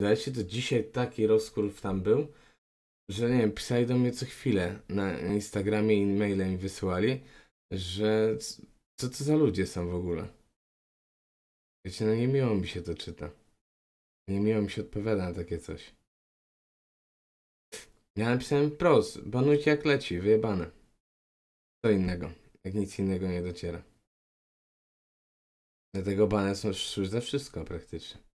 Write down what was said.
Zdaje się, to dzisiaj taki rozkurw tam był, że nie wiem, pisali do mnie co chwilę na Instagramie i maile mi wysyłali, że co to za ludzie są w ogóle. Wiecie, no nie miło mi się to czyta. Nie miło mi się odpowiada na takie coś. Ja napisałem pros, banujcie jak leci, wyjebane. Co innego, jak nic innego nie dociera. Dlatego bane są już za wszystko praktycznie.